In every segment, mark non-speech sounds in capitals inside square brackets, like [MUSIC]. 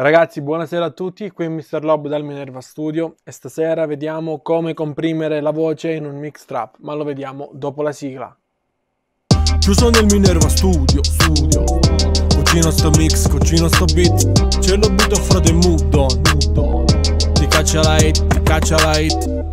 Ragazzi, buonasera a tutti, qui è Mr. Lob dal Minerva Studio e stasera vediamo come comprimere la voce in un mix trap, ma lo vediamo dopo la sigla. Chiuso nel Minerva Studio, studio Cucino sto mix, cucino sto beat Ce l'ho beat frate mudo, nudo Ti caccia la hit, ti caccia la hit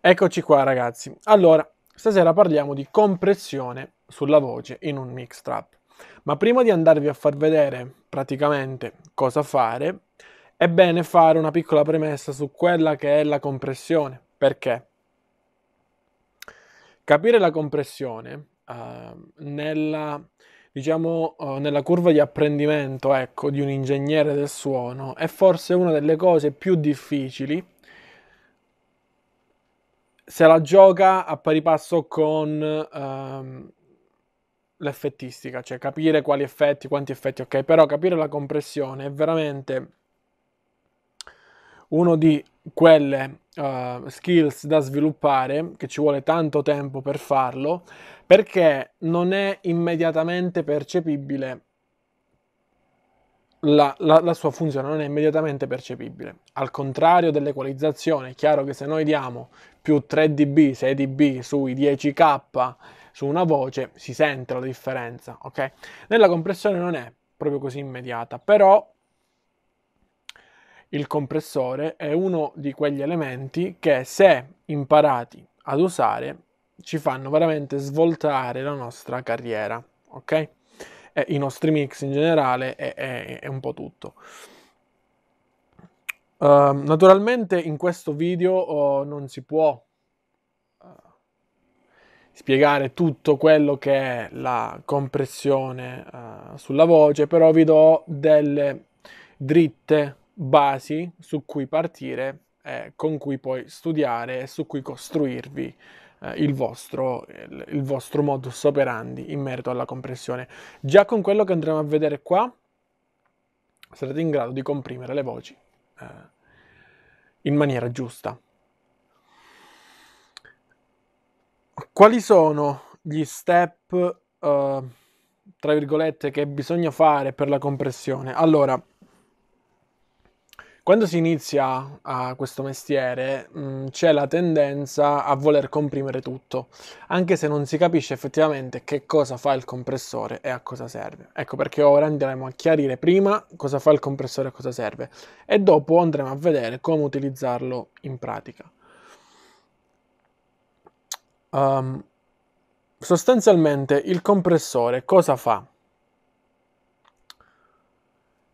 Eccoci qua ragazzi, allora, stasera parliamo di compressione sulla voce in un mix trap ma prima di andarvi a far vedere praticamente cosa fare, è bene fare una piccola premessa su quella che è la compressione. Perché? Capire la compressione uh, nella, diciamo, uh, nella curva di apprendimento ecco, di un ingegnere del suono è forse una delle cose più difficili se la gioca a pari passo con ehm, l'effettistica, cioè capire quali effetti, quanti effetti, ok, però capire la compressione è veramente uno di quelle uh, skills da sviluppare che ci vuole tanto tempo per farlo perché non è immediatamente percepibile la, la, la sua funzione non è immediatamente percepibile al contrario dell'equalizzazione è chiaro che se noi diamo più 3 dB 6 dB sui 10k su una voce si sente la differenza, ok? Nella compressione non è proprio così immediata, però il compressore è uno di quegli elementi che se imparati ad usare ci fanno veramente svoltare la nostra carriera, ok? E I nostri mix in generale è un po' tutto. Uh, naturalmente in questo video oh, non si può spiegare tutto quello che è la compressione uh, sulla voce, però vi do delle dritte basi su cui partire, eh, con cui poi studiare e su cui costruirvi eh, il, vostro, il, il vostro modus operandi in merito alla compressione. Già con quello che andremo a vedere qua sarete in grado di comprimere le voci eh, in maniera giusta. quali sono gli step, uh, tra virgolette, che bisogna fare per la compressione? Allora, quando si inizia a questo mestiere mh, mm, c'è la tendenza a voler comprimere tutto, anche se non si capisce effettivamente che cosa fa il compressore e a cosa serve. Ecco perché ora andremo a chiarire prima cosa fa il compressore e a cosa serve e dopo andremo a vedere come utilizzarlo in pratica. Um, sostanzialmente il compressore cosa fa?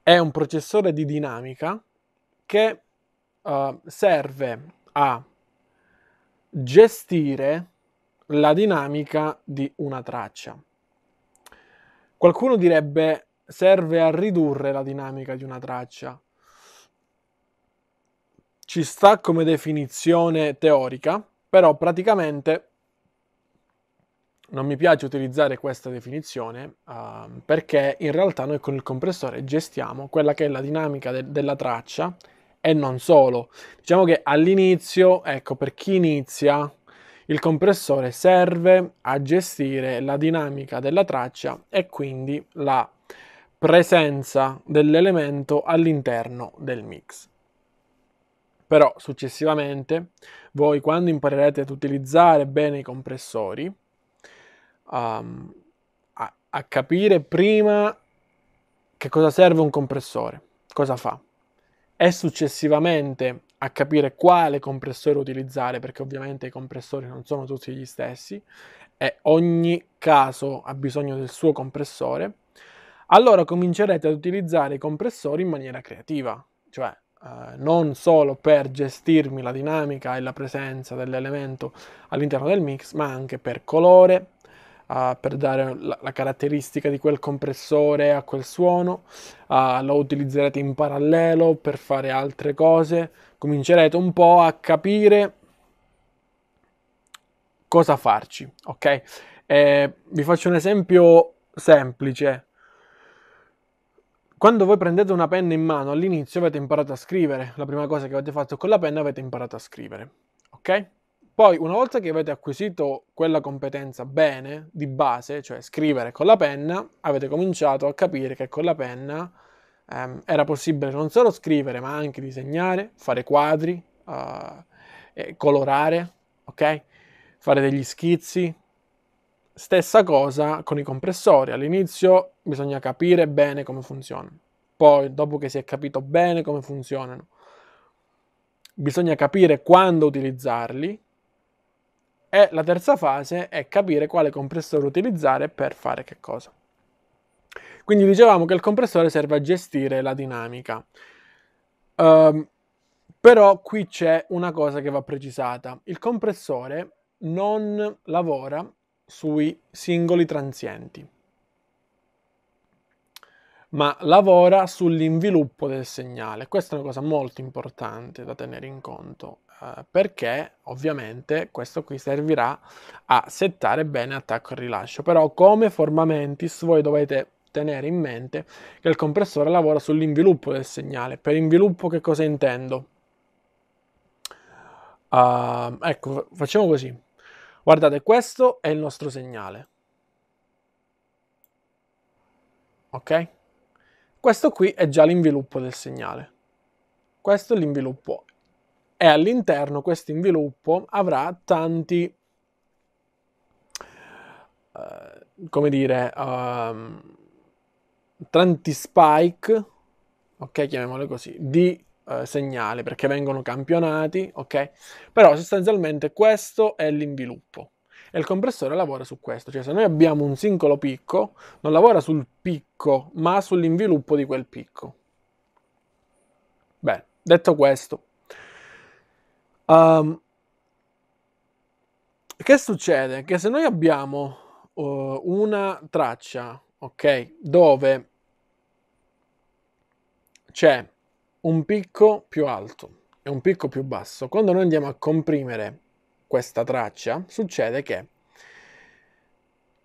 È un processore di dinamica che uh, serve a gestire la dinamica di una traccia. Qualcuno direbbe serve a ridurre la dinamica di una traccia. Ci sta come definizione teorica, però praticamente non mi piace utilizzare questa definizione uh, perché in realtà noi con il compressore gestiamo quella che è la dinamica de- della traccia e non solo. Diciamo che all'inizio, ecco, per chi inizia, il compressore serve a gestire la dinamica della traccia e quindi la presenza dell'elemento all'interno del mix. Però successivamente voi quando imparerete ad utilizzare bene i compressori, um, a, a capire prima che cosa serve un compressore, cosa fa, e successivamente a capire quale compressore utilizzare, perché ovviamente i compressori non sono tutti gli stessi e ogni caso ha bisogno del suo compressore, allora comincerete ad utilizzare i compressori in maniera creativa, cioè eh, non solo per gestirmi la dinamica e la presenza dell'elemento all'interno del mix, ma anche per colore, uh, per dare la, la, caratteristica di quel compressore a quel suono, uh, lo utilizzerete in parallelo per fare altre cose, comincerete un po' a capire cosa farci, ok? Eh, vi faccio un esempio semplice. Quando voi prendete una penna in mano all'inizio avete imparato a scrivere, la prima cosa che avete fatto con la penna avete imparato a scrivere, ok? Poi, una volta che avete acquisito quella competenza bene, di base, cioè scrivere con la penna, avete cominciato a capire che con la penna ehm, era possibile non solo scrivere, ma anche disegnare, fare quadri, eh, colorare, ok? Fare degli schizzi. Stessa cosa con i compressori. All'inizio bisogna capire bene come funzionano. Poi, dopo che si è capito bene come funzionano, bisogna capire quando utilizzarli e la terza fase è capire quale compressore utilizzare per fare che cosa. Quindi dicevamo che il compressore serve a gestire la dinamica. Um, però qui c'è una cosa che va precisata. Il compressore non lavora sui singoli transienti ma lavora sull'inviluppo del segnale. Questa è una cosa molto importante da tenere in conto eh, perché ovviamente questo qui servirà a settare bene attacco e rilascio. Però come formamentis voi dovete tenere in mente che il compressore lavora sull'inviluppo del segnale. Per inviluppo che cosa intendo? Uh, ecco, facciamo così. Guardate, questo è il nostro segnale. Ok? Questo qui è già l'inviluppo del segnale. Questo è l'inviluppo. E all'interno questo inviluppo avrà tanti, uh, come dire, uh, tanti spike, ok, chiamiamoli così, di uh, segnale perché vengono campionati, ok? Però sostanzialmente questo è l'inviluppo. E il compressore lavora su questo, cioè se noi abbiamo un singolo picco, non lavora sul picco, ma sull'inviluppo di quel picco. Bene, detto questo, um, che succede? Che se noi abbiamo uh, una traccia, ok, dove c'è un picco più alto e un picco più basso, quando noi andiamo a comprimere questa traccia succede che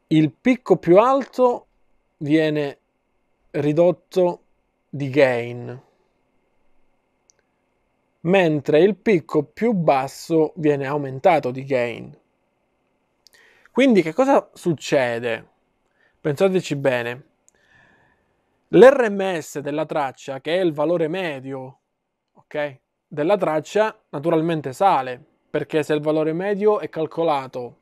il picco più alto viene ridotto di gain, mentre il picco più basso viene aumentato di gain. Quindi che cosa succede? Pensateci bene. L'RMS della traccia, che è il valore medio okay, della traccia, naturalmente sale perché se il valore medio è calcolato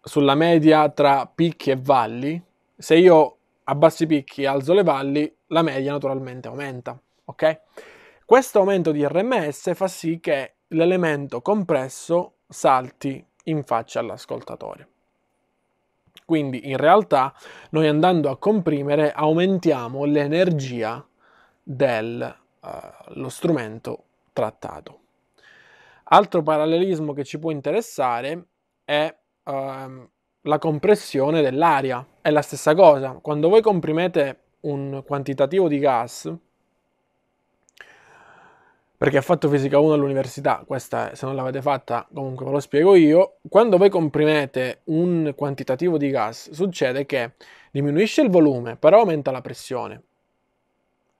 sulla media tra picchi e valli, se io abbasso i picchi e alzo le valli, la media naturalmente aumenta, ok? Questo aumento di RMS fa sì che l'elemento compresso salti in faccia all'ascoltatore. Quindi in realtà noi andando a comprimere aumentiamo l'energia dello eh, uh, strumento trattato. Altro parallelismo che ci può interessare è ehm, la compressione dell'aria. È la stessa cosa. Quando voi comprimete un quantitativo di gas, perché ha fatto fisica 1 all'università, questa se non l'avete fatta comunque ve lo spiego io, quando voi comprimete un quantitativo di gas succede che diminuisce il volume, però aumenta la pressione.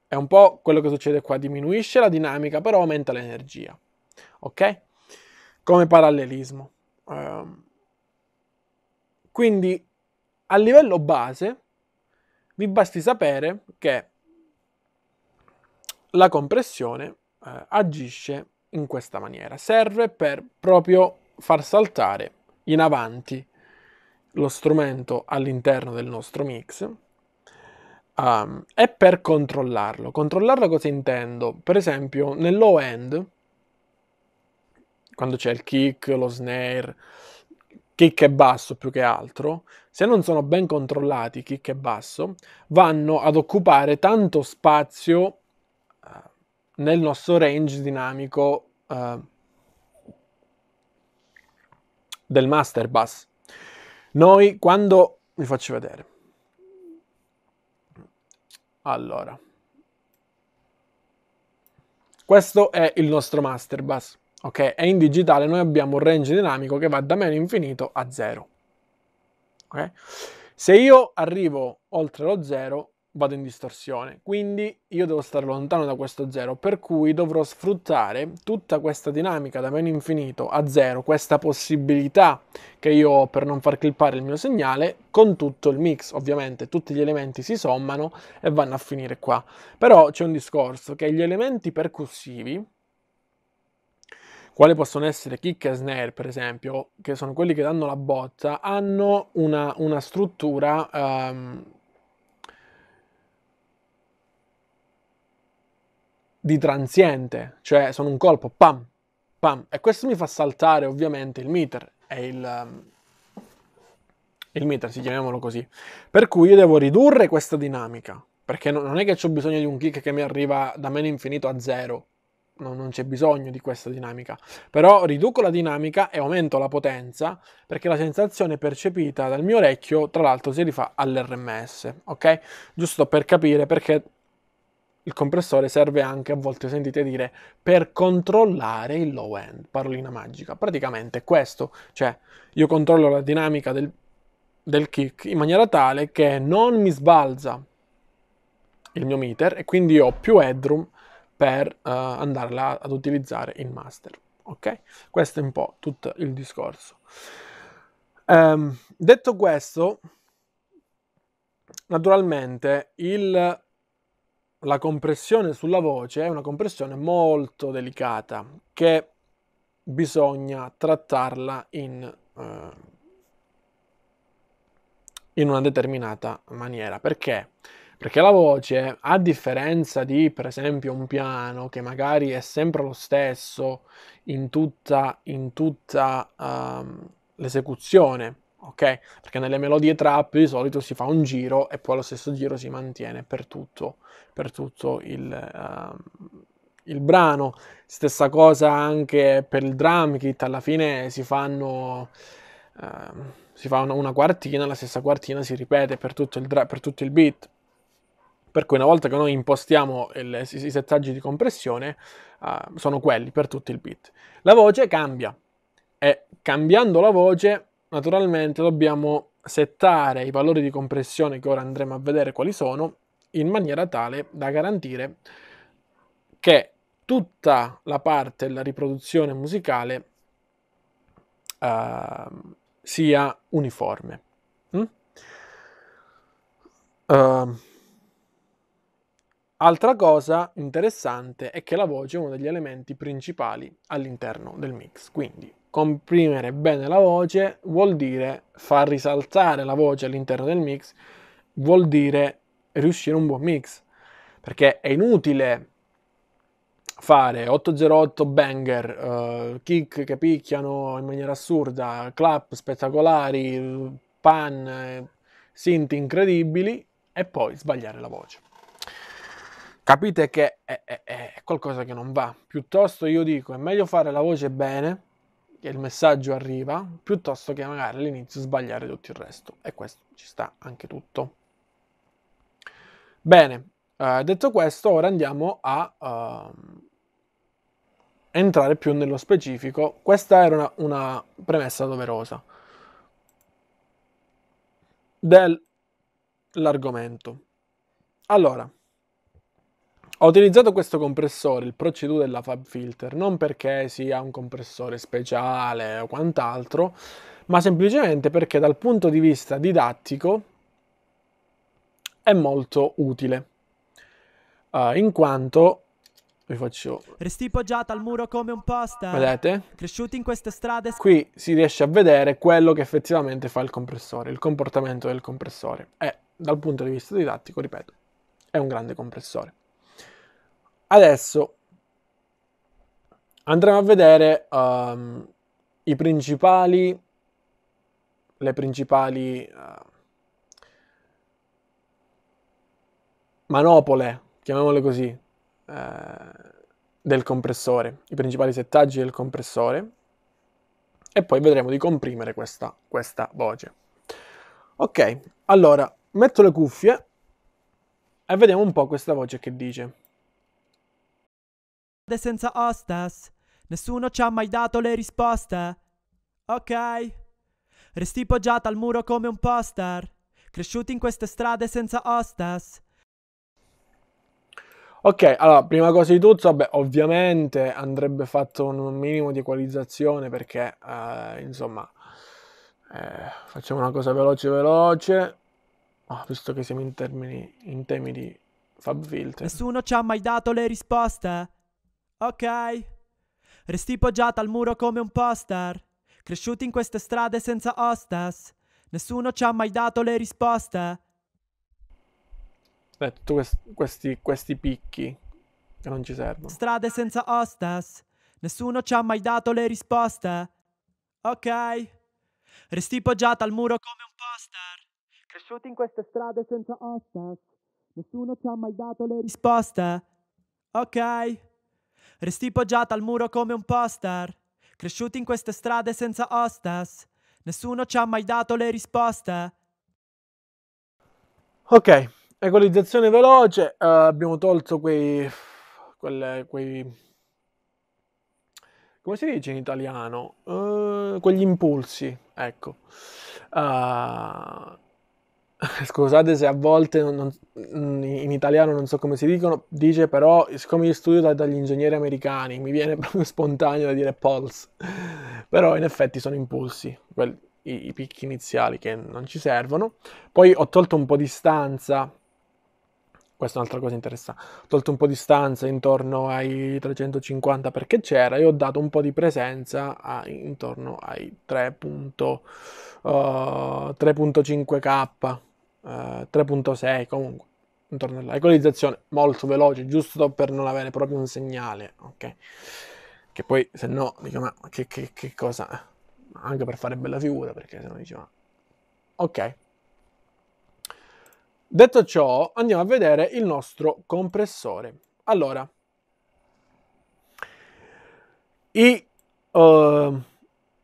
È un po' quello che succede qua, diminuisce la dinamica, però aumenta l'energia ok? Come parallelismo. Um, quindi a livello base vi basti sapere che la compressione eh, agisce in questa maniera, serve per proprio far saltare in avanti lo strumento all'interno del nostro mix um, e per controllarlo. Controllarlo cosa intendo? Per esempio nell'ow end quando c'è il kick, lo snare, kick e basso più che altro, se non sono ben controllati kick e basso, vanno ad occupare tanto spazio eh, nel nostro range dinamico eh, del master bass. Noi quando vi faccio vedere. Allora, questo è il nostro master bass ok? E in digitale noi abbiamo un range dinamico che va da meno infinito a zero. Okay? Se io arrivo oltre lo zero, vado in distorsione, quindi io devo stare lontano da questo zero, per cui dovrò sfruttare tutta questa dinamica da meno infinito a zero, questa possibilità che io ho per non far clippare il mio segnale, con tutto il mix, ovviamente tutti gli elementi si sommano e vanno a finire qua. Però c'è un discorso che gli elementi percussivi, quali possono essere Kick e Snare, per esempio, che sono quelli che danno la botta, hanno una, una struttura um, di transiente, cioè sono un colpo, pam, pam, e questo mi fa saltare ovviamente il meter e il... Um, il meter, si chiamiamolo così. Per cui io devo ridurre questa dinamica, perché non è che ho bisogno di un kick che mi arriva da meno infinito a zero, no, non c'è bisogno di questa dinamica, però riduco la dinamica e aumento la potenza perché la sensazione percepita dal mio orecchio tra l'altro si rifà all'RMS, ok? Giusto per capire perché il compressore serve anche, a volte sentite dire, per controllare il low end, parolina magica. Praticamente è questo, cioè io controllo la dinamica del, del kick in maniera tale che non mi sbalza il mio meter e quindi ho più headroom per uh, andarla ad utilizzare in master. Ok? Questo è un po' tutto il discorso. Um, detto questo, naturalmente il, la compressione sulla voce è una compressione molto delicata che bisogna trattarla in, uh, in una determinata maniera. Perché? Perché la voce, a differenza di per esempio un piano che magari è sempre lo stesso in tutta, in tutta um, l'esecuzione, ok? Perché nelle melodie trap di solito si fa un giro e poi lo stesso giro si mantiene per tutto, per tutto il, uh, il brano. Stessa cosa anche per il drum kit, alla fine si fanno... Uh, si fa una, una, quartina, la stessa quartina si ripete per tutto il, dra- per tutto il beat per cui una volta che noi impostiamo il, i, i settaggi di compressione uh, sono quelli per tutto il bit. La voce cambia e cambiando la voce naturalmente dobbiamo settare i valori di compressione che ora andremo a vedere quali sono in maniera tale da garantire che tutta la parte della riproduzione musicale uh, sia uniforme. Mm? Uh, Altra cosa interessante è che la voce è uno degli elementi principali all'interno del mix, quindi comprimere bene la voce vuol dire far risaltare la voce all'interno del mix, vuol dire riuscire un buon mix, perché è inutile fare 808 banger, uh, kick che picchiano in maniera assurda, clap spettacolari, pan, eh, synth incredibili e poi sbagliare la voce capite che è, è, è, qualcosa che non va. Piuttosto io dico è meglio fare la voce bene, che il messaggio arriva, piuttosto che magari all'inizio sbagliare tutto il resto. E questo ci sta anche tutto. Bene, eh, detto questo, ora andiamo a uh, entrare più nello specifico. Questa era una, una premessa doverosa dell'argomento. Allora, ho utilizzato questo compressore, il Procedure della FabFilter, non perché sia un compressore speciale o quant'altro, ma semplicemente perché dal punto di vista didattico è molto utile. Uh, in quanto vi faccio. Resti poggiata al muro come un poster. Vedete? Cresciuti in queste strade. Qui si riesce a vedere quello che effettivamente fa il compressore, il comportamento del compressore. E dal punto di vista didattico, ripeto, è un grande compressore. Adesso andremo a vedere um, i principali, le principali uh, manopole, chiamiamole così, eh, del compressore, i principali settaggi del compressore e poi vedremo di comprimere questa, questa voce. Ok, allora metto le cuffie e vediamo un po' questa voce che dice senza hostas, Nessuno ci ha mai dato le risposte. Ok. Resti poggiata al muro come un poster. Cresciuti in queste strade senza hostas. Ok, allora, prima cosa di tutto, vabbè, ovviamente andrebbe fatto un minimo di equalizzazione perché, eh, insomma, eh, facciamo una cosa veloce veloce. Oh, visto che siamo in, termini, in temi di Fab Filter. Nessuno ci ha mai dato le risposte ok? Resti poggiata al muro come un poster, cresciuti in queste strade senza hostess, nessuno ci ha mai dato le risposte. Beh, tutti quest- questi, questi picchi che non ci servono. Strade senza hostess, nessuno ci ha mai dato le risposte. Ok? Resti poggiata al muro come un poster. Cresciuti in queste strade senza hostess, nessuno ci ha mai dato le risposte. Ok? Resti poggiata al muro come un poster. Cresciuti in queste strade senza hostess. Nessuno ci ha mai dato le risposte. Ok, equalizzazione veloce. Uh, abbiamo tolto quei, quelle, quei... Come si dice in italiano? Uh, quegli impulsi, ecco. Uh, [LAUGHS] scusate se a volte non, non, mm, in italiano non so come si dicono, dice però, siccome io studio da, dagli ingegneri americani, mi viene [LAUGHS] proprio spontaneo da dire pulse, però in effetti sono impulsi, quelli, i, i, picchi iniziali che non ci servono. Poi ho tolto un po' di stanza, questa è un'altra cosa interessante, ho tolto un po' di stanza intorno ai 350 perché c'era e ho dato un po' di presenza a, intorno ai 3.5k uh, eh, 3.6 comunque, intorno all'equalizzazione molto veloce, giusto per non avere proprio un segnale, ok? Che poi se no dico ma che, che, che cosa? Anche per fare bella figura perché se no dice ma... Ok. Detto ciò, andiamo a vedere il nostro compressore. Allora, i, uh,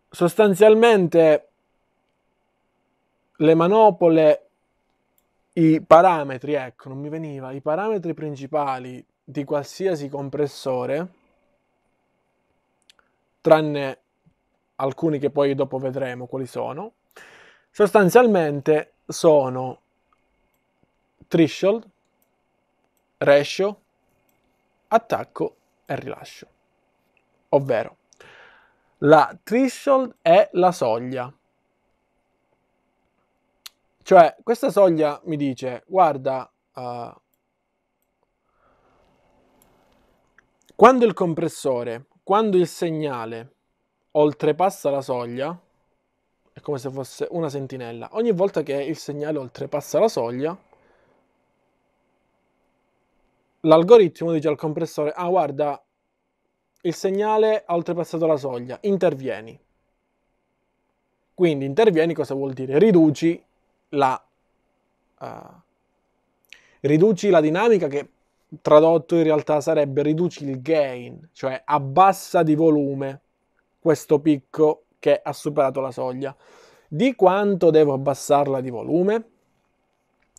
sostanzialmente le manopole i parametri, ecco, non mi veniva, i parametri principali di qualsiasi compressore, tranne alcuni che poi dopo vedremo quali sono, sostanzialmente sono threshold, ratio, attacco e rilascio. Ovvero, la threshold è la soglia cioè, questa soglia mi dice, guarda, uh, quando il compressore, quando il segnale oltrepassa la soglia, è come se fosse una sentinella, ogni volta che il segnale oltrepassa la soglia, l'algoritmo dice al compressore, ah guarda, il segnale ha oltrepassato la soglia, intervieni. Quindi intervieni cosa vuol dire? Riduci la... Uh, riduci la dinamica che tradotto in realtà sarebbe riduci il gain, cioè abbassa di volume questo picco che ha superato la soglia. Di quanto devo abbassarla di volume?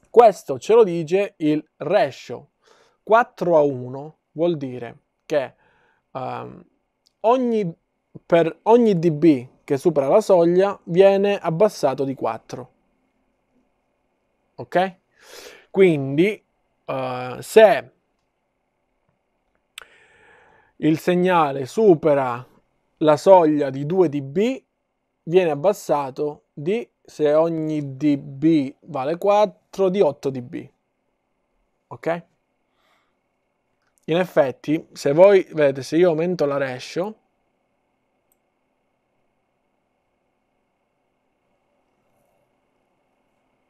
Questo ce lo dice il ratio. 4 a 1 vuol dire che um, ogni, per ogni dB che supera la soglia viene abbassato di 4 ok? Quindi uh, se il segnale supera la soglia di 2 dB viene abbassato di, se ogni dB vale 4, di 8 dB. Ok? In effetti, se voi vedete, se io aumento la ratio,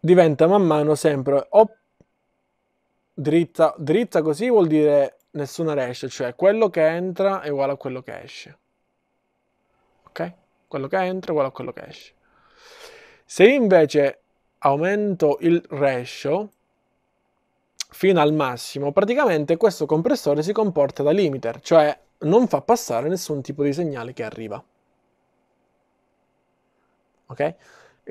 diventa man mano sempre o dritta, dritta così vuol dire nessuna rescia, cioè quello che entra è uguale a quello che esce. Ok? Quello che entra è uguale a quello che esce. Se invece aumento il ratio fino al massimo, praticamente questo compressore si comporta da limiter, cioè non fa passare nessun tipo di segnale che arriva. Ok?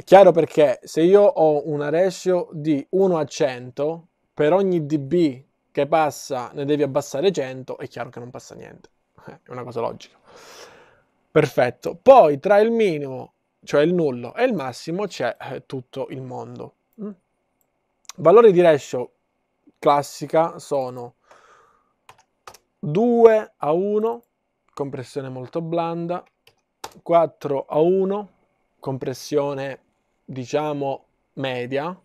È chiaro perché se io ho una ratio di 1 a 100, per ogni dB che passa ne devi abbassare 100, è chiaro che non passa niente. Eh, è una cosa logica. Perfetto. Poi tra il minimo, cioè il nullo, e il massimo c'è eh, tutto il mondo. Mm? Valori di ratio classica sono 2 a 1, compressione molto blanda, 4 a 1, compressione diciamo media,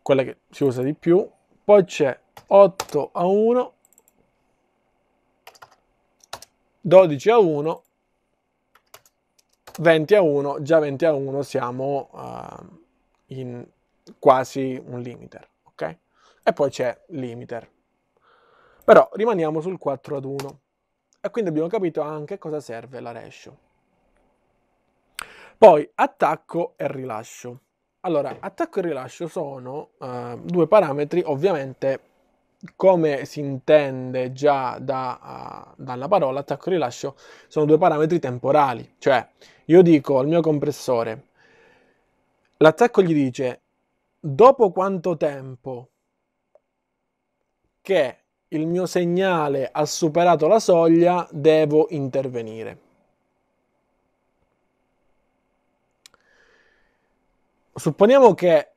quella che si usa di più, poi c'è 8 a 1, 12 a 1, 20 a 1, già 20 a 1 siamo uh, in quasi un limiter, ok? E poi c'è limiter. Però rimaniamo sul 4 ad 1. E quindi abbiamo capito anche a cosa serve la ratio. Poi attacco e rilascio. Allora, attacco e rilascio sono uh, due parametri, ovviamente come si intende già da, uh, dalla parola attacco e rilascio, sono due parametri temporali. Cioè, io dico al mio compressore, l'attacco gli dice dopo quanto tempo che il mio segnale ha superato la soglia devo intervenire. Supponiamo che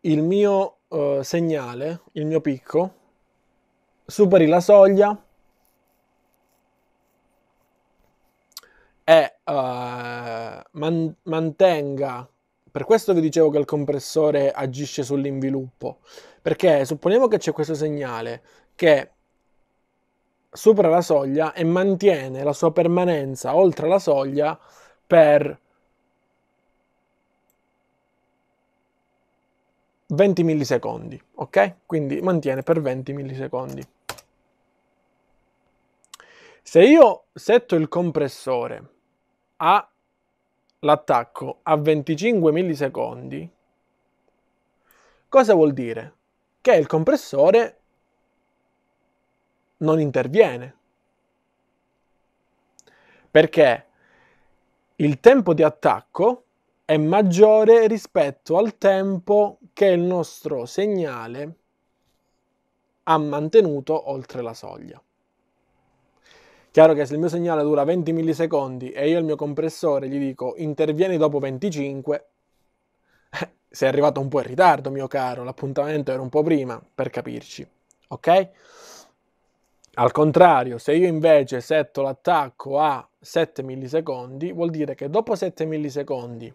il mio uh, segnale, il mio picco, superi la soglia e uh, man- mantenga per questo vi dicevo che il compressore agisce sull'inviluppo, perché supponiamo che c'è questo segnale che supera la soglia e mantiene la sua permanenza oltre la soglia per 20 millisecondi, ok? Quindi mantiene per 20 millisecondi. Se io setto il compressore all'attacco a 25 millisecondi, cosa vuol dire? Che il compressore non interviene. Perché il tempo di attacco è maggiore rispetto al tempo che il nostro segnale ha mantenuto oltre la soglia. Chiaro che se il mio segnale dura 20 millisecondi e io al mio compressore gli dico intervieni dopo 25, [LAUGHS] sei arrivato un po' in ritardo, mio caro, l'appuntamento era un po' prima, per capirci, ok? Al contrario, se io invece setto l'attacco a 7 millisecondi, vuol dire che dopo 7 millisecondi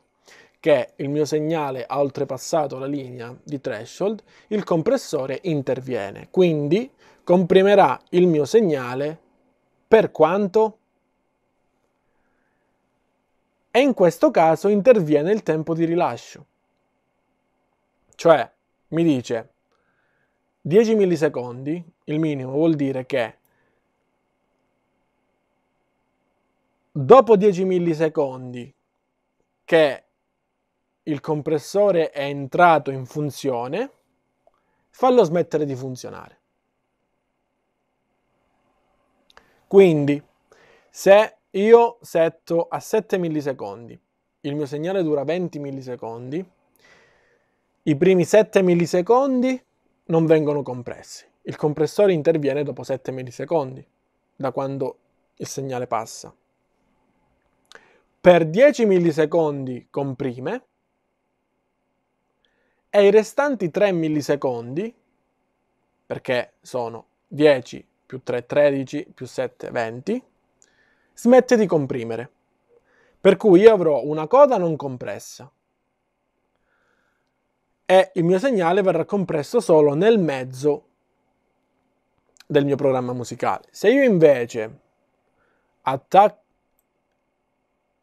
che il mio segnale ha oltrepassato la linea di threshold, il compressore interviene, quindi comprimerà il mio segnale per quanto? E in questo caso interviene il tempo di rilascio. Cioè, mi dice 10 millisecondi, il minimo vuol dire che dopo 10 millisecondi che il compressore è entrato in funzione, fallo smettere di funzionare. Quindi, se io setto a 7 millisecondi, il mio segnale dura 20 millisecondi, i primi 7 millisecondi non vengono compressi. Il compressore interviene dopo 7 millisecondi, da quando il segnale passa. Per 10 millisecondi comprime, e i restanti 3 millisecondi, perché sono 10 più 3 13 più 7 20, smette di comprimere. Per cui io avrò una coda non compressa e il mio segnale verrà compresso solo nel mezzo del mio programma musicale. Se io invece attacco...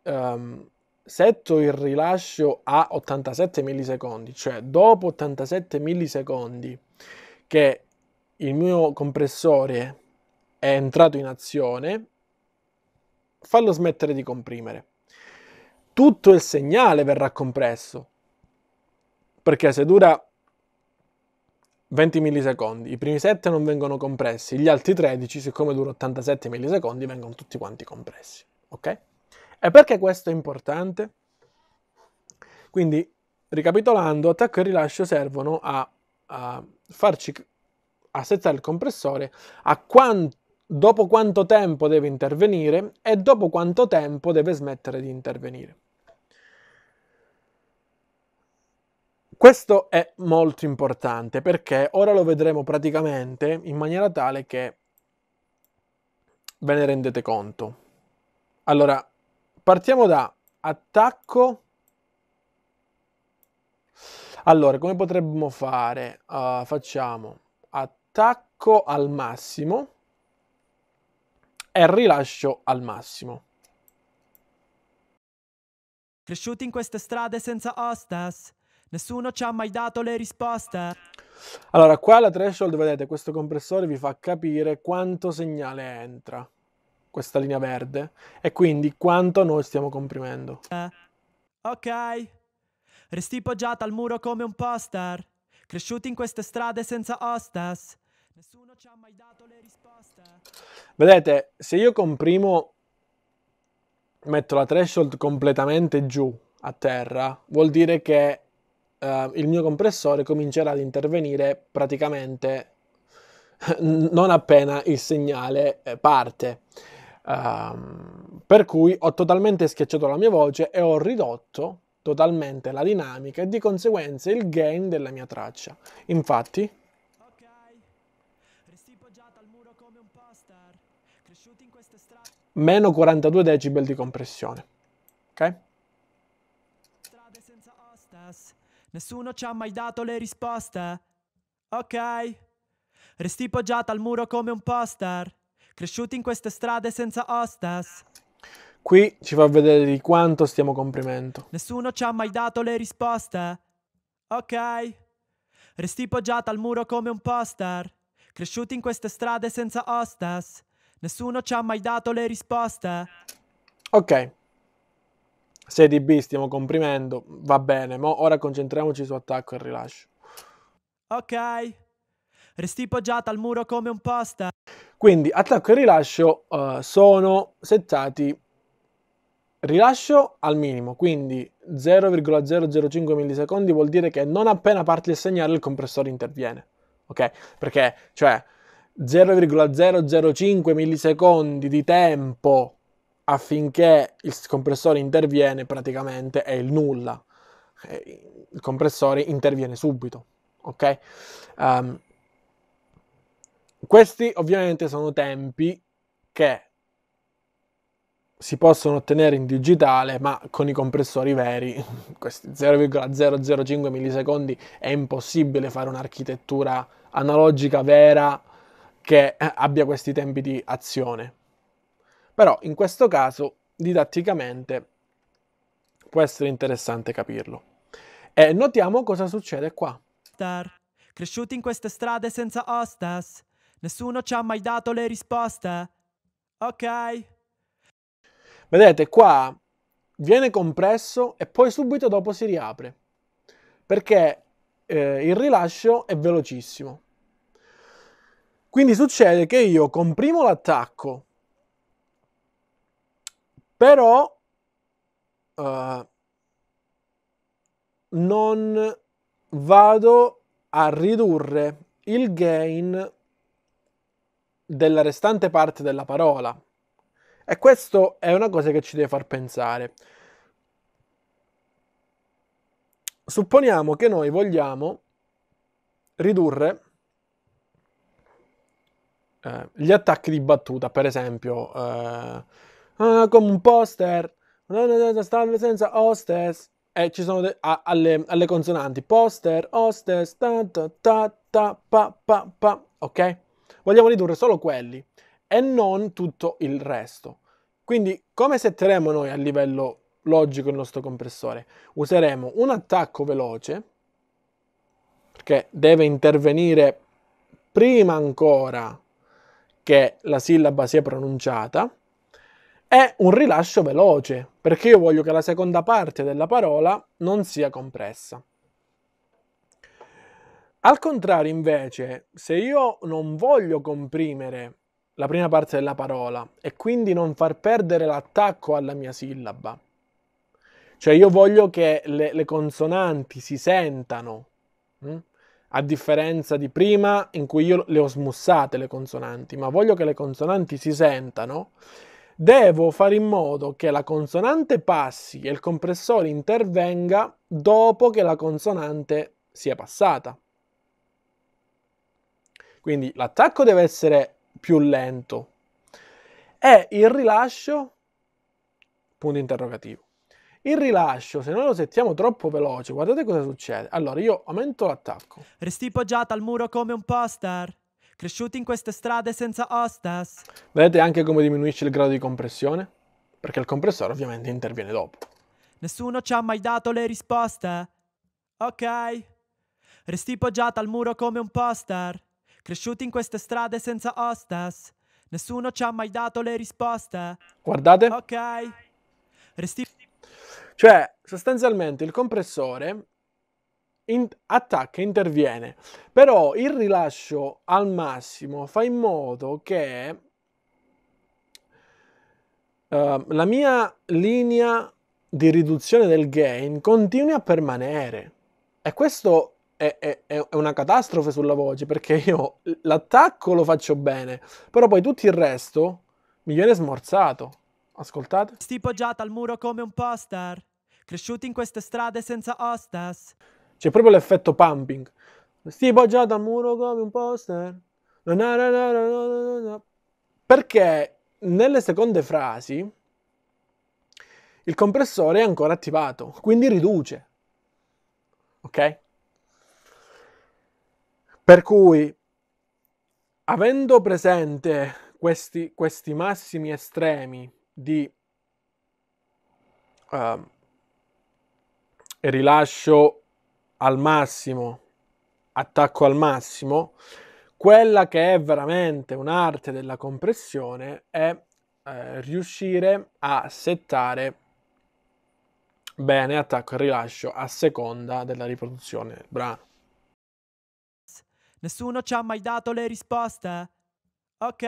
Um, ehm, setto il rilascio a 87 millisecondi, cioè dopo 87 millisecondi che il mio compressore è entrato in azione, fallo smettere di comprimere. Tutto il segnale verrà compresso, perché se dura 20 millisecondi, i primi 7 non vengono compressi, gli altri 13, siccome dura 87 millisecondi, vengono tutti quanti compressi, ok? E perché questo è importante? Quindi, ricapitolando, attacco e rilascio servono a, a farci assettare il compressore a quanto dopo quanto tempo deve intervenire e dopo quanto tempo deve smettere di intervenire. Questo è molto importante perché ora lo vedremo praticamente in maniera tale che ve ne rendete conto. Allora, Partiamo da attacco. Allora, come potremmo fare? Uh, facciamo attacco al massimo e rilascio al massimo. Cresciuti in queste strade senza hostas, nessuno ci ha mai dato le risposte. Allora, qua la threshold, vedete, questo compressore vi fa capire quanto segnale entra questa linea verde e quindi quanto noi stiamo comprimendo. Eh. Ok. Resti poggiata al muro come un poster, cresciuti in queste strade senza hostess. Nessuno ci ha mai dato le risposte. Vedete, se io comprimo metto la threshold completamente giù a terra, vuol dire che eh, il mio compressore comincerà ad intervenire praticamente [LAUGHS] non appena il segnale eh, parte. Um, per cui ho totalmente schiacciato la mia voce e ho ridotto totalmente la dinamica e di conseguenza il gain della mia traccia. Infatti... Meno 42 decibel di compressione. Ok? Strade senza hostas. Nessuno ci ha mai dato le risposte. Ok. Resti poggiata al muro come un poster cresciuti in queste strade senza hostas. Qui ci fa vedere di quanto stiamo comprimendo. Nessuno ci ha mai dato le risposte. Ok. Resti poggiata al muro come un poster. Cresciuti in queste strade senza hostas. Nessuno ci ha mai dato le risposte. Ok. 6 di B stiamo comprimendo, va bene, ma ora concentriamoci su attacco e rilascio. Ok. Resti poggiata al muro come un poster. Quindi attacco e rilascio uh, sono settati rilascio al minimo, quindi 0,005 millisecondi vuol dire che non appena parte il segnale il compressore interviene, ok? Perché, cioè, 0,005 millisecondi di tempo affinché il compressore interviene praticamente è il nulla. Eh, il compressore interviene subito, ok? Um, questi ovviamente sono tempi che si possono ottenere in digitale, ma con i compressori veri, [LAUGHS] questi 0,005 millisecondi, è impossibile fare un'architettura analogica vera che abbia questi tempi di azione. Però in questo caso, didatticamente, può essere interessante capirlo. E notiamo cosa succede qua. Star, cresciuti in queste strade senza hostas Nessuno ci ha mai dato le risposte. Ok. Vedete, qua viene compresso e poi subito dopo si riapre. Perché eh, il rilascio è velocissimo. Quindi succede che io comprimo l'attacco, però uh, non vado a ridurre il gain della restante parte della parola. E questo è una cosa che ci deve far pensare. Supponiamo che noi vogliamo ridurre eh, gli attacchi di battuta, per esempio, eh, ah, come un poster, senza hostess, e ci sono de- a- alle, alle consonanti, poster, hostess, ta ta ta, ta pa pa pa, ok? vogliamo ridurre solo quelli e non tutto il resto. Quindi come setteremo noi a livello logico il nostro compressore? Useremo un attacco veloce, perché deve intervenire prima ancora che la sillaba sia pronunciata, e un rilascio veloce, perché io voglio che la seconda parte della parola non sia compressa. Al contrario, invece, se io non voglio comprimere la prima parte della parola e quindi non far perdere l'attacco alla mia sillaba, cioè io voglio che le, le consonanti si sentano, mh? Hm? a differenza di prima in cui io le ho smussate le consonanti, ma voglio che le consonanti si sentano, devo fare in modo che la consonante passi e il compressore intervenga dopo che la consonante sia passata. Quindi l'attacco deve essere più lento. E il rilascio? Punto interrogativo. Il rilascio, se noi lo settiamo troppo veloce, guardate cosa succede. Allora, io aumento l'attacco. Resti poggiata al muro come un poster. Cresciuti in queste strade senza hostas. Vedete anche come diminuisce il grado di compressione? Perché il compressore ovviamente interviene dopo. Nessuno ci ha mai dato le risposte. Ok. Resti poggiata al muro come un poster. Cresciuti in queste strade senza hostas, nessuno ci ha mai dato le risposte. Guardate. Ok. Resti... Cioè, sostanzialmente il compressore in- attacca, interviene, però il rilascio al massimo fa in modo che Uh, la mia linea di riduzione del gain continui a permanere. E questo è, è, è, una catastrofe sulla voce perché io l'attacco lo faccio bene, però poi tutto il resto mi viene smorzato. Ascoltate. Sti Stipoggiata al muro come un poster, cresciuti in queste strade senza hostess. C'è proprio l'effetto pumping. Sti Stipoggiata al muro come un poster. Na na na perché nelle seconde frasi il compressore è ancora attivato, quindi riduce. Ok? Per cui, avendo presente questi, questi massimi estremi di uh, rilascio al massimo, attacco al massimo, quella che è veramente un'arte della compressione è eh, riuscire a settare bene attacco e rilascio a seconda della riproduzione del brano. Nessuno ci ha mai dato le risposte. Ok.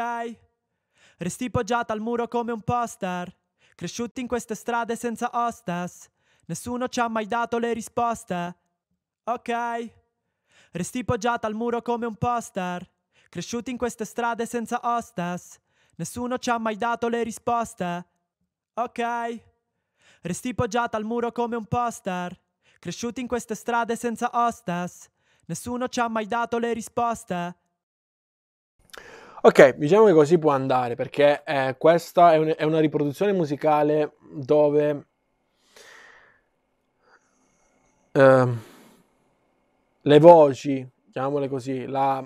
Resti poggiata al muro come un poster. Cresciuti in queste strade senza hostess. Nessuno ci ha mai dato le risposte. Ok. Resti poggiata al muro come un poster. Cresciuti in queste strade senza hostess. Nessuno ci ha mai dato le risposte. Ok. Resti poggiata al muro come un poster. Cresciuti in queste strade senza hostess. Nessuno ci ha mai dato le risposte. Ok, diciamo che così può andare perché eh, questa è, un, è, una riproduzione musicale dove eh, le voci, chiamiamole così, la,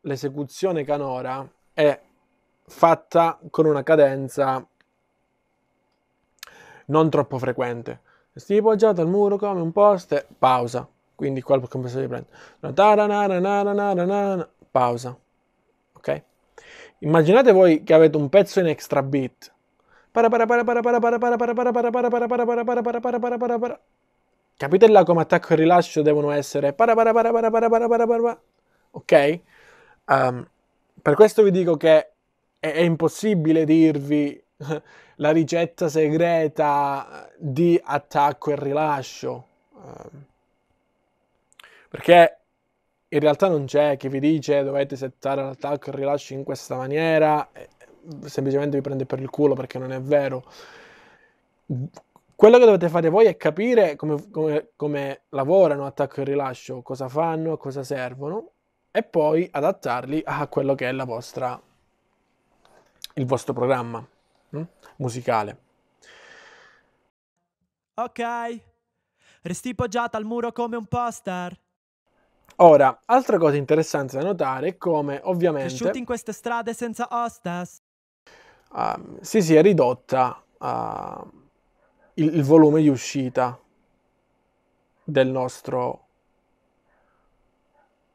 l'esecuzione canora è fatta con una cadenza non troppo frequente. Stipoggiato al muro come un poste, pausa, quindi qua il compensatore riprende. Pausa. Ok? Immaginate voi che avete un pezzo in extra beat. Capite là come attacco e rilascio devono essere. Ok? Um, per questo vi dico che è, è impossibile dirvi la ricetta segreta di attacco e rilascio. Um, perché in realtà non c'è chi vi dice dovete settare l'attacco e il rilascio in questa maniera, eh, semplicemente vi prende per il culo perché non è vero. Quello che dovete fare voi è capire come, come, come lavorano attacco e rilascio, cosa fanno, a cosa servono e poi adattarli a quello che è la vostra, il vostro programma hm? musicale. Ok, resti poggiato al muro come un poster. Ora, altra cosa interessante da notare è come ovviamente... Cresciuti in queste strade senza hostas. Uh, ah, si sia ridotta uh, il, il volume di uscita del nostro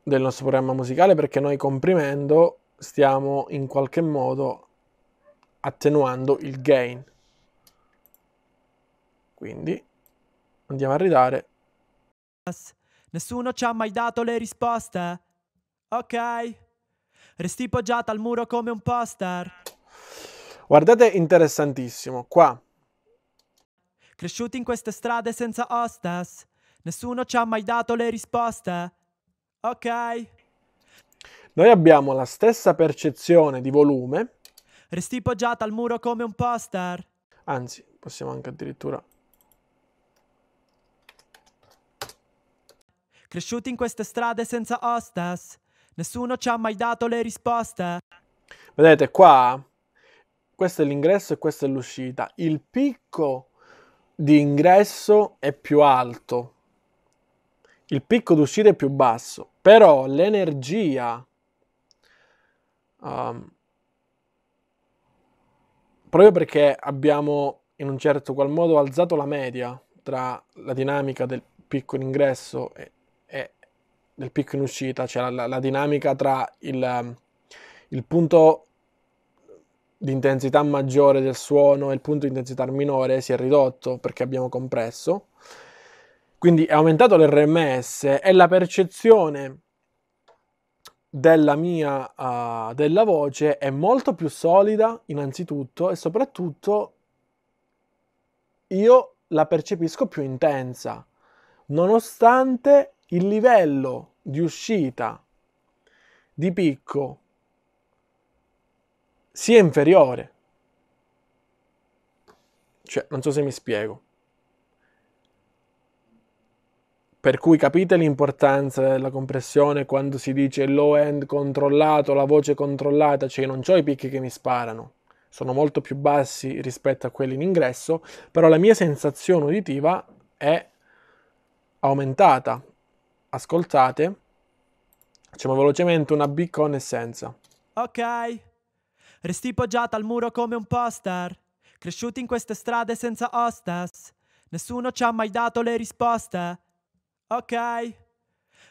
del nostro programma musicale perché noi comprimendo stiamo in qualche modo attenuando il gain. Quindi andiamo a ridare. Nessuno ci ha mai dato le risposte. Ok. Resti poggiata al muro come un poster. Guardate, interessantissimo. Qua. Cresciuti in queste strade senza hostess. Nessuno ci ha mai dato le risposte. Ok. Noi abbiamo la stessa percezione di volume. Resti poggiata al muro come un poster. Anzi, possiamo anche addirittura Cresciuti in queste strade senza hostas. nessuno ci ha mai dato le risposte. Vedete qua, questo è l'ingresso e questa è l'uscita. Il picco di ingresso è più alto, il picco d'uscita è più basso, però l'energia... Um, proprio perché abbiamo in un certo qual modo alzato la media tra la dinamica del picco in ingresso e del picco in uscita, cioè la, la dinamica tra il, um, il punto di intensità maggiore del suono e il punto di intensità minore si è ridotto perché abbiamo compresso. Quindi è aumentato l'RMS e la percezione della mia uh, della voce è molto più solida innanzitutto e soprattutto io la percepisco più intensa nonostante il livello di uscita di picco sia inferiore. Cioè, non so se mi spiego. Per cui capite l'importanza della compressione quando si dice low end controllato, la voce controllata, cioè non ho i picchi che mi sparano, sono molto più bassi rispetto a quelli in ingresso, però la mia sensazione uditiva è aumentata ascoltate, facciamo velocemente una B essenza. Ok, resti poggiata al muro come un poster, cresciuti in queste strade senza hostess, nessuno ci ha mai dato le risposte. Ok,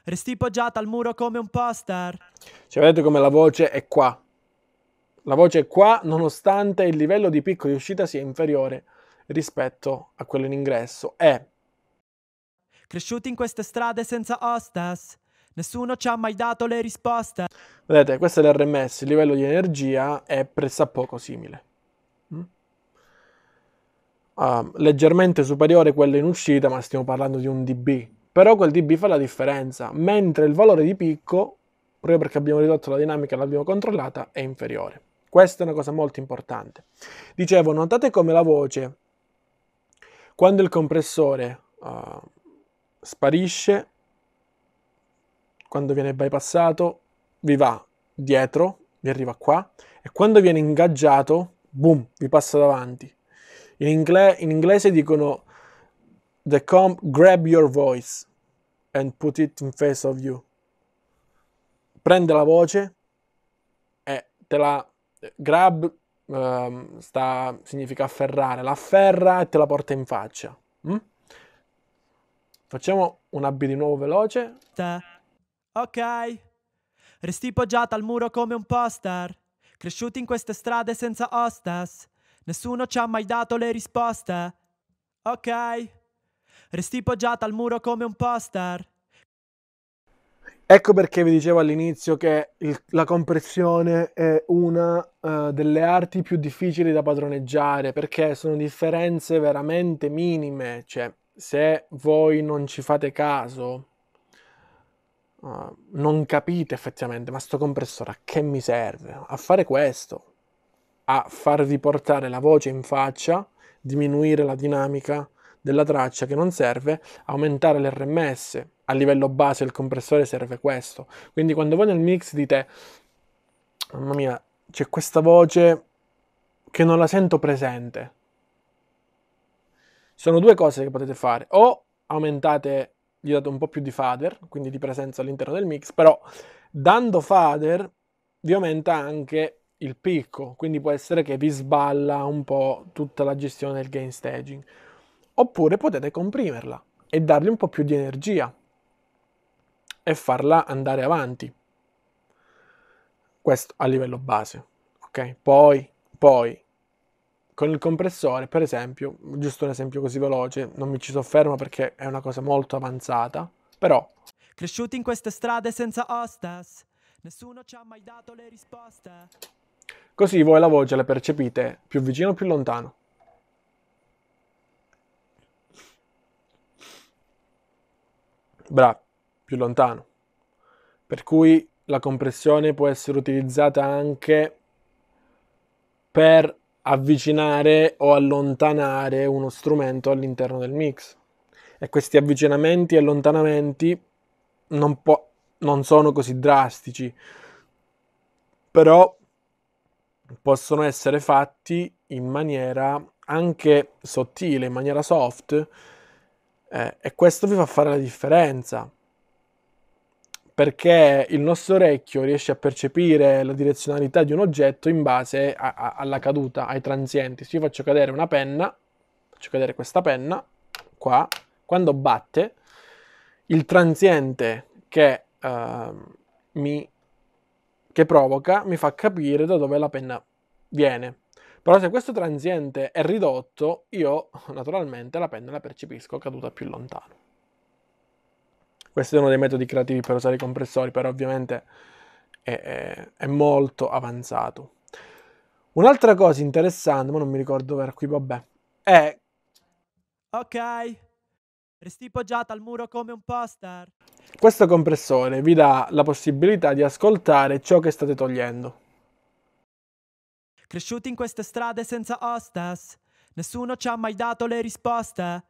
resti poggiata al muro come un poster. Cioè vedete come la voce è qua. La voce è qua nonostante il livello di picco di uscita sia inferiore rispetto a quello in ingresso. È Cresciuti in queste strade senza hostas, nessuno ci ha mai dato le risposte. Vedete, questo è l'RMS, il livello di energia è pressappoco simile. Uh, leggermente superiore quello in uscita, ma stiamo parlando di un dB. Però quel dB fa la differenza, mentre il valore di picco, proprio perché abbiamo ridotto la dinamica e l'abbiamo controllata, è inferiore. Questa è una cosa molto importante. Dicevo, notate come la voce, quando il compressore uh, sparisce, quando viene bypassato vi va dietro, vi arriva qua, e quando viene ingaggiato, boom, vi passa davanti. In, ingle- in inglese dicono the comp grab your voice and put it in face of you. Prende la voce e te la grab, um, sta, significa afferrare, la afferra e te la porta in faccia. Mm? Facciamo un abbi di nuovo veloce. Ok. Resti poggiata al muro come un poster. Cresciuti in queste strade senza hostess. Nessuno ci ha mai dato le risposte. Ok. Resti poggiata al muro come un poster. Ecco perché vi dicevo all'inizio che il, la compressione è una uh, delle arti più difficili da padroneggiare, perché sono differenze veramente minime, cioè se voi non ci fate caso, uh, non capite effettivamente, ma sto compressore a che mi serve? A fare questo, a farvi portare la voce in faccia, diminuire la dinamica della traccia che non serve, aumentare l'RMS. A livello base il compressore serve questo. Quindi quando voi nel mix dite, mamma mia, c'è questa voce che non la sento presente, sono due cose che potete fare. O aumentate, gli date un po' più di fader, quindi di presenza all'interno del mix, però dando fader vi aumenta anche il picco, quindi può essere che vi sballa un po' tutta la gestione del gain staging. Oppure potete comprimerla e dargli un po' più di energia e farla andare avanti. Questo a livello base, ok? Poi, poi con il compressore, per esempio, giusto un esempio così veloce, non mi ci soffermo perché è una cosa molto avanzata, però... Cresciuti in queste strade senza hostas, nessuno ci ha mai dato le risposte. Così voi la voce la percepite più vicino o più lontano. Bravo, più lontano. Per cui la compressione può essere utilizzata anche per avvicinare o allontanare uno strumento all'interno del mix. E questi avvicinamenti e allontanamenti non, po- non sono così drastici, però possono essere fatti in maniera anche sottile, in maniera soft, eh, e questo vi fa fare la differenza perché il nostro orecchio riesce a percepire la direzionalità di un oggetto in base a, a, alla caduta, ai transienti. Se io faccio cadere una penna, faccio cadere questa penna, qua, quando batte, il transiente che, eh, mi, che provoca mi fa capire da dove la penna viene. Però se questo transiente è ridotto, io naturalmente la penna la percepisco caduta più lontano. Questi sono dei metodi creativi per usare i compressori, però ovviamente è, è, è molto avanzato. Un'altra cosa interessante, ma non mi ricordo per qui, vabbè, è... Ok, resti poggiata al muro come un poster. Questo compressore vi dà la possibilità di ascoltare ciò che state togliendo. Cresciuti in queste strade senza hostess, nessuno ci ha mai dato le risposte.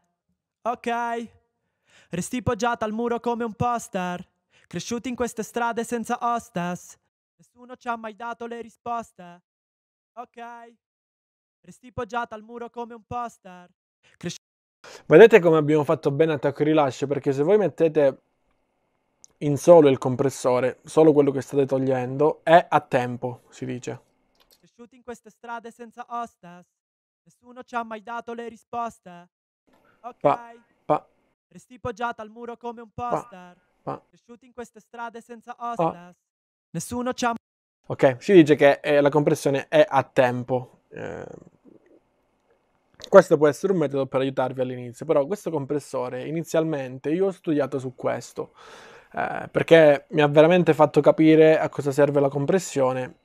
Ok. Resti poggiata al muro come un poster. Cresciuti in queste strade senza hostess. Nessuno ci ha mai dato le risposte. Ok. Resti poggiata al muro come un poster. Cresci- Vedete come abbiamo fatto bene attacco e rilascio? Perché se voi mettete in solo il compressore, solo quello che state togliendo, è a tempo, si dice. Cresciuti in queste strade senza hostess. Nessuno ci ha mai dato le risposte. Ok. Pa, pa. Resti poggiata al muro come un poster. Ma. Cresciuti in queste strade senza hostess. Oh. Nessuno ci ha... Ok, si dice che eh, la compressione è a tempo. Eh, questo può essere un metodo per aiutarvi all'inizio, però questo compressore inizialmente io ho studiato su questo, eh, perché mi ha veramente fatto capire a cosa serve la compressione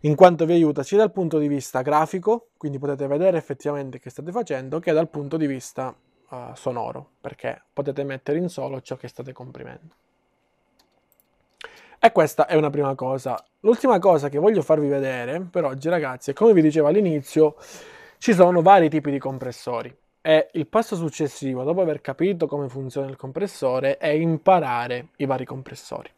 in quanto vi aiuta sia dal punto di vista grafico, quindi potete vedere effettivamente che state facendo, che dal punto di vista uh, sonoro, perché potete mettere in solo ciò che state comprimendo. E questa è una prima cosa. L'ultima cosa che voglio farvi vedere per oggi, ragazzi, è come vi dicevo all'inizio, ci sono vari tipi di compressori. E il passo successivo, dopo aver capito come funziona il compressore, è imparare i vari compressori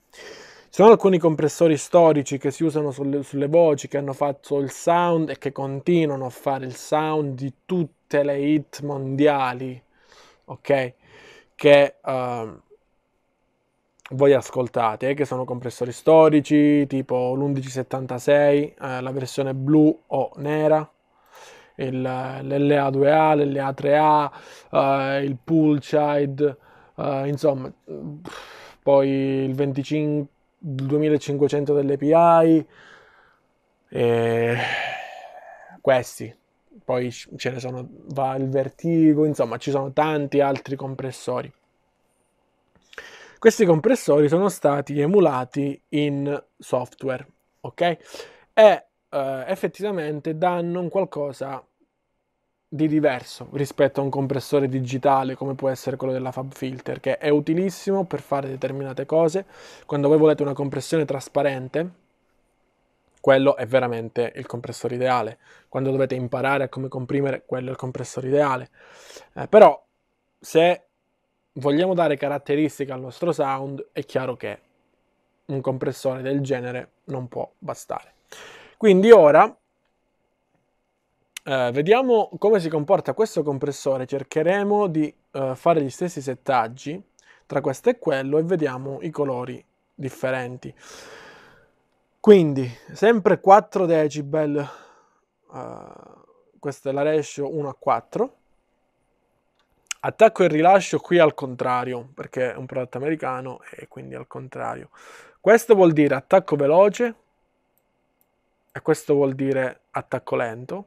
sono alcuni compressori storici che si usano sulle, sulle, voci, che hanno fatto il sound e che continuano a fare il sound di tutte le hit mondiali, ok? Che uh, voi ascoltate, eh? che sono compressori storici tipo l'1176, eh, la versione blu o nera, il, l'LA2A, l'LA3A, eh, il Poolchild, eh, insomma, poi il 25 2500 dell'API, e questi, poi ce ne sono, va il vertigo, insomma ci sono tanti altri compressori. Questi compressori sono stati emulati in software, ok? E eh, effettivamente danno un qualcosa di diverso rispetto a un compressore digitale come può essere quello della FabFilter, che è utilissimo per fare determinate cose. Quando voi volete una compressione trasparente, quello è veramente il compressore ideale. Quando dovete imparare a come comprimere, quello è il compressore ideale. Eh, però se vogliamo dare caratteristiche al nostro sound, è chiaro che un compressore del genere non può bastare. Quindi ora eh, vediamo come si comporta questo compressore, cercheremo di uh, fare gli stessi settaggi tra questo e quello e vediamo i colori differenti. Quindi, sempre 4 decibel, uh, questa è la ratio 1 a 4. Attacco e rilascio qui al contrario, perché è un prodotto americano e quindi al contrario. Questo vuol dire attacco veloce e questo vuol dire attacco lento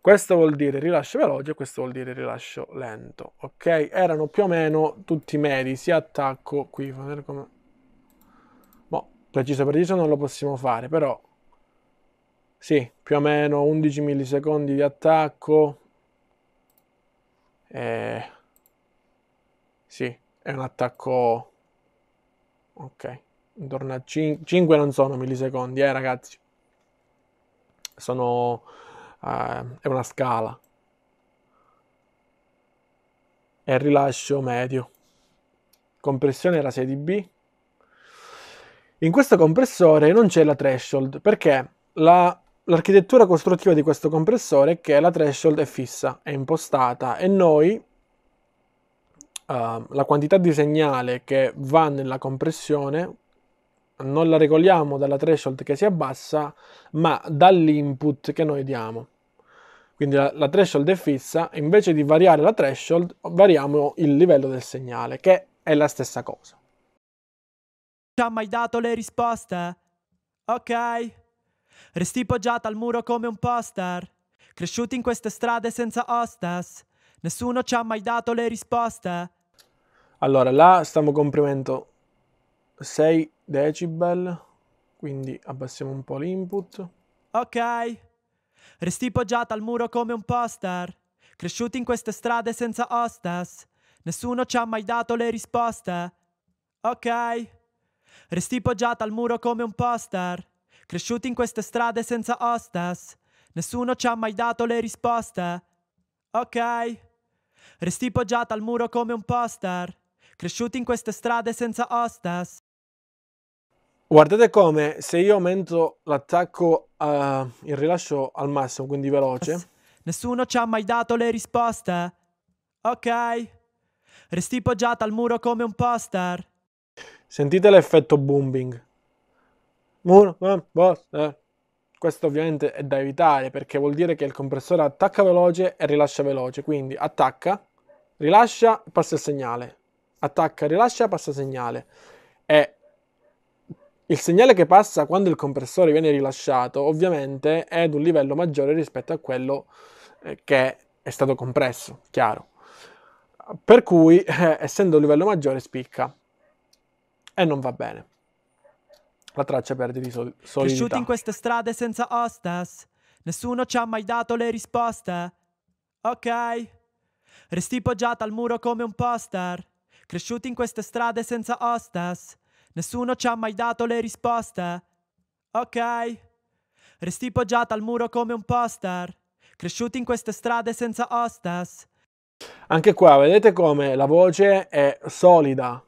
questo vuol dire rilascio veloce, questo vuol dire rilascio lento, ok? Erano più o meno tutti medi, sia attacco, qui, vedere come... Boh, preciso preciso non lo possiamo fare, però... Sì, più o meno 11 millisecondi di attacco. Eh... Sì, è un attacco... Ok, intorno a 5... 5 non sono millisecondi, eh ragazzi. Sono eh, è una scala. E il rilascio medio. Compressione era 6 dB. In questo compressore non c'è la threshold perché la l'architettura costruttiva di questo compressore è che la threshold è fissa, è impostata e noi uh, la quantità di segnale che va nella compressione non la regoliamo dalla threshold che si abbassa, ma dall'input che noi diamo. Quindi la, la threshold è fissa, invece di variare la threshold, variamo il livello del segnale, che è la stessa cosa. Ci ha mai dato le risposte? Ok. Resti poggiata al muro come un poster. Cresciuti in queste strade senza hostess. Nessuno ci ha mai dato le risposte. Allora, là stiamo comprimendo 6 decibel, quindi abbassiamo un po' l'input. Ok, resti poggiata al muro come un poster, cresciuti in queste strade senza hostess, nessuno ci ha mai dato le risposte. Ok, resti poggiata al muro come un poster, cresciuti in queste strade senza hostess, nessuno ci ha mai dato le risposte. Ok, resti poggiata al muro come un poster, cresciuti in queste strade senza hostess. Guardate come se io aumento l'attacco, uh, il rilascio al massimo, quindi veloce. Nessuno ci ha mai dato le risposte. Ok. Resti poggiata al muro come un poster. Sentite l'effetto booming. Muro, eh, poster. Questo ovviamente è da evitare perché vuol dire che il compressore attacca veloce e rilascia veloce. Quindi attacca, rilascia, passa il segnale. Attacca, rilascia, passa il segnale. E il segnale che passa quando il compressore viene rilasciato ovviamente è ad un livello maggiore rispetto a quello eh, che è stato compresso, chiaro. Per cui, [LAUGHS] essendo un livello maggiore, spicca e non va bene. La traccia perde di sol- solidità. Cresciuti in queste strade senza hostas, nessuno ci ha mai dato le risposte. Ok, resti poggiata al muro come un poster. Cresciuti in queste strade senza hostas, Nessuno ci ha mai dato le risposte. Ok. Resti poggiata al muro come un poster. Cresciuti in queste strade senza hostess. Anche qua vedete come la voce è solida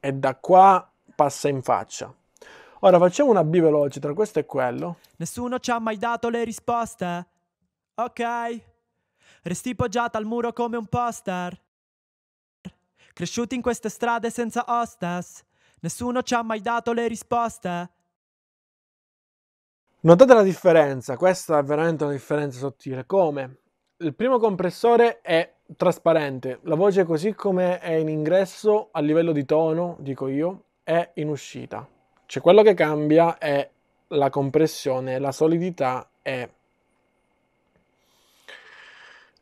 e da qua passa in faccia. Ora facciamo una B veloce tra questo e quello. Nessuno ci ha mai dato le risposte. Ok. Resti poggiata al muro come un poster. Cresciuti in queste strade senza hostess. Nessuno ci ha mai dato le risposte. Notate la differenza, questa è veramente una differenza sottile. Come? Il primo compressore è trasparente, la voce così come è in ingresso a livello di tono, dico io, è in uscita. Cioè quello che cambia è la compressione, la solidità e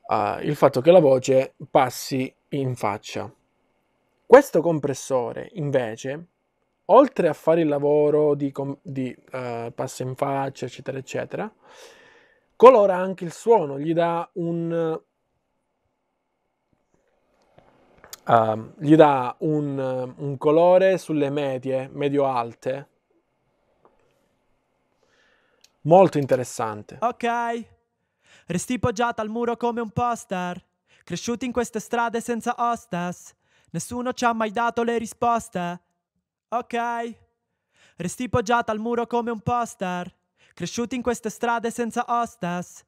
uh, il fatto che la voce passi in faccia. Questo compressore, invece, oltre a fare il lavoro di, com- di uh, passo in faccia, eccetera, eccetera, colora anche il suono, gli dà un... Uh, gli dà un, un colore sulle medie, medio-alte, molto interessante. Ok, resti poggiata al muro come un poster, cresciuti in queste strade senza hostas. Nessuno ci ha mai dato le risposte. Ok. Resti poggiata al muro come un poster. Cresciuti in queste strade senza hostas.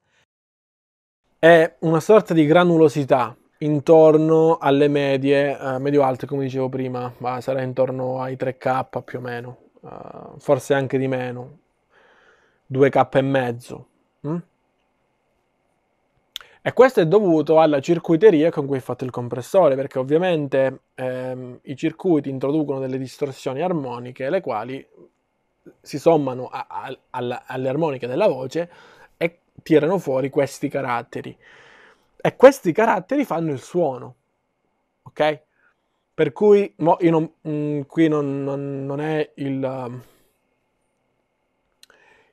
È una sorta di granulosità intorno alle medie, eh, medio-alte come dicevo prima, ma sarà intorno ai 3K più o meno, uh, forse anche di meno, 2K e mezzo. Mm? E questo è dovuto alla circuiteria con cui è fatto il compressore, perché ovviamente ehm, i circuiti introducono delle distorsioni armoniche, le quali si sommano a, a, alla, alle armoniche della voce e tirano fuori questi caratteri. E questi caratteri fanno il suono, ok? Per cui mo, non, mh, mm, qui non, non, non, è il,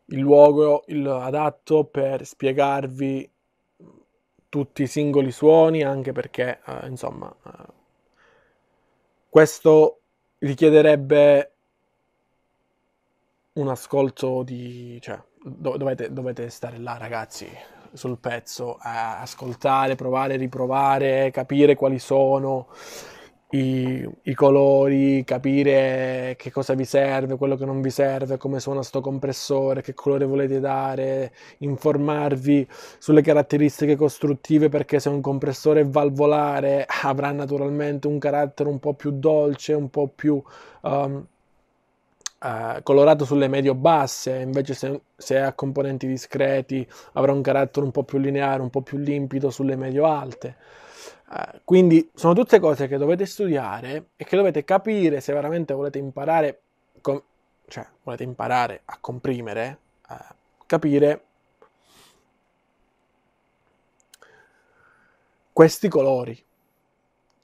il luogo il adatto per spiegarvi tutti i singoli suoni, anche perché, eh, insomma, eh, questo richiederebbe un ascolto di... cioè, do- dovete, dovete stare là, ragazzi, sul pezzo, a ascoltare, provare, riprovare, capire quali sono i, i, colori, capire che cosa vi serve, quello che non vi serve, come suona sto compressore, che colore volete dare, informarvi sulle caratteristiche costruttive perché se un compressore è valvolare [LAUGHS] avrà naturalmente un carattere un po' più dolce, un po' più um, uh, colorato sulle medio-basse, invece se, se ha componenti discreti avrà un carattere un po' più lineare, un po' più limpido sulle medio-alte. Eh, quindi sono tutte cose che dovete studiare e che dovete capire se veramente volete imparare, com- cioè volete imparare a comprimere, eh, capire questi colori.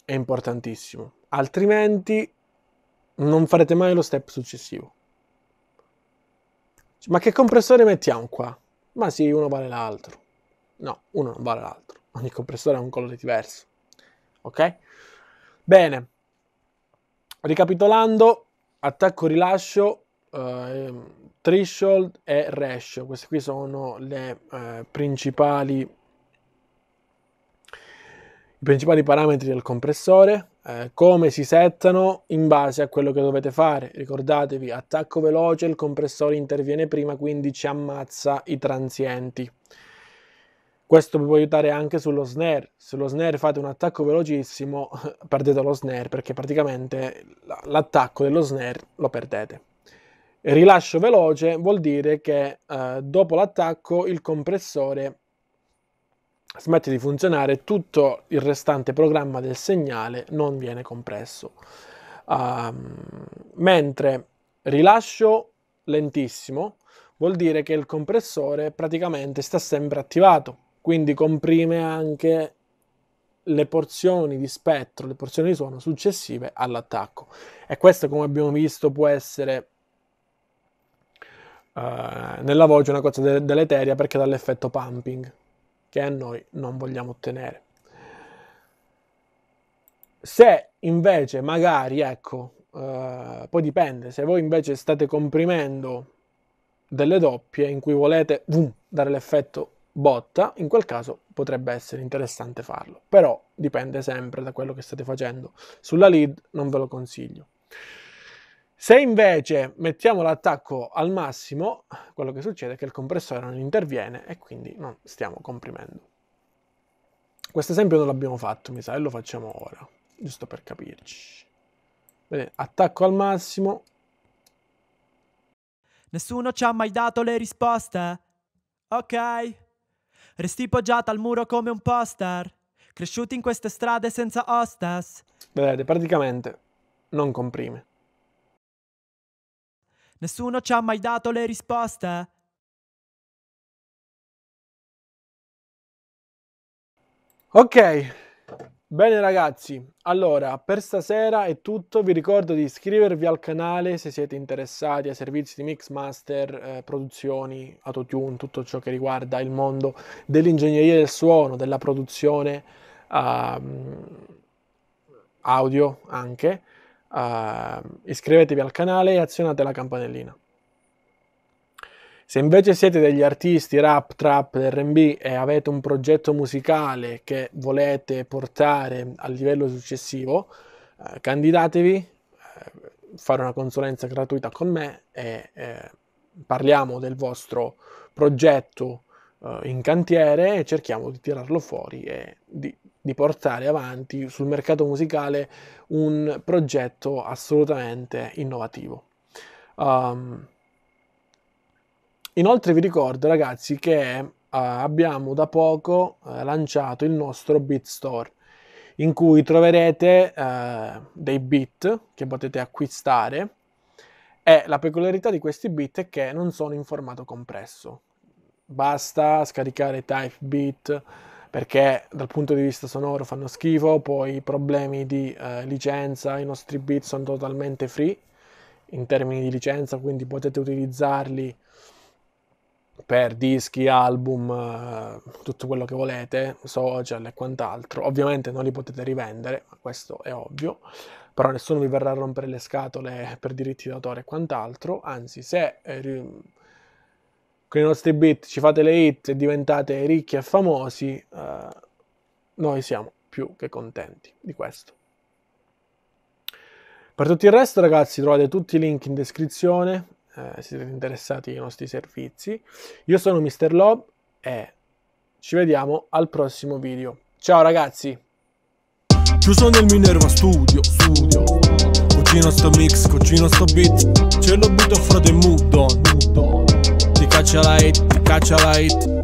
È importantissimo, altrimenti non farete mai lo step successivo. Ma che compressore mettiamo qua? Ma sì, uno vale l'altro. No, uno non vale l'altro ogni compressore ha un colore diverso. Ok? Bene, ricapitolando, attacco rilascio, eh, threshold e ratio. Queste qui sono le eh, principali i principali parametri del compressore, eh, come si settano in base a quello che dovete fare. Ricordatevi, attacco veloce, il compressore interviene prima, quindi ci ammazza i transienti. Questo vi può aiutare anche sullo snare. Se lo snare fate un attacco velocissimo, [LAUGHS] perdete lo snare perché praticamente l'attacco dello snare lo perdete. Rilascio veloce vuol dire che eh, dopo l'attacco il compressore smette di funzionare, tutto il restante programma del segnale non viene compresso. Um, mentre rilascio lentissimo vuol dire che il compressore praticamente sta sempre attivato quindi comprime anche le porzioni di spettro, le porzioni di suono successive all'attacco. E questo, come abbiamo visto, può essere eh, nella voce una cosa de- deleteria perché dà l'effetto pumping, che a noi non vogliamo ottenere. Se invece magari, ecco, eh, poi dipende, se voi invece state comprimendo delle doppie in cui volete boom, dare l'effetto botta, in quel caso potrebbe essere interessante farlo, però dipende sempre da quello che state facendo. Sulla lead non ve lo consiglio. Se invece mettiamo l'attacco al massimo, quello che succede è che il compressore non interviene e quindi non stiamo comprimendo. Questo esempio non l'abbiamo fatto, mi sa, e lo facciamo ora, giusto per capirci. Bene, attacco al massimo. Nessuno ci ha mai dato le risposte. Ok. Resti poggiata al muro come un poster. Cresciuti in queste strade senza hostas. Vedete, praticamente non comprime. Nessuno ci ha mai dato le risposte. Ok, Bene ragazzi, allora per stasera è tutto, vi ricordo di iscrivervi al canale se siete interessati a servizi di Mixmaster, eh, produzioni, autotune, tutto ciò che riguarda il mondo dell'ingegneria del suono, della produzione uh, audio anche. Uh, iscrivetevi al canale e azionate la campanellina. Se invece siete degli artisti rap, trap, RB e avete un progetto musicale che volete portare al livello successivo, eh, candidatevi, eh, fare una consulenza gratuita con me e eh, parliamo del vostro progetto eh, in cantiere e cerchiamo di tirarlo fuori e di, di portare avanti sul mercato musicale un progetto assolutamente innovativo. Um, Inoltre vi ricordo ragazzi che uh, abbiamo da poco uh, lanciato il nostro Bit Store in cui troverete uh, dei bit che potete acquistare e la peculiarità di questi bit è che non sono in formato compresso. Basta scaricare type bit perché dal punto di vista sonoro fanno schifo, poi problemi di licenza, i nostri bit sono totalmente free in termini di licenza, quindi potete utilizzarli per dischi, album, eh, tutto quello che volete, social e quant'altro. Ovviamente non li potete rivendere, questo è ovvio, però nessuno vi verrà a rompere le scatole per diritti d'autore e quant'altro, anzi se eh, con i nostri beat ci fate le hit e diventate ricchi e famosi, eh, noi siamo più che contenti di questo. Per tutto il resto ragazzi trovate tutti i link in descrizione, eh, se siete interessati ai nostri servizi. Io sono Mr. Lob e ci vediamo al prossimo video. Ciao ragazzi! Chiuso nel Minerva Studio, studio. Cucino sto mix, cucino sto beat. Ce lo butto frate mudo, mudo. Ti caccia la hit, ti caccia la hit.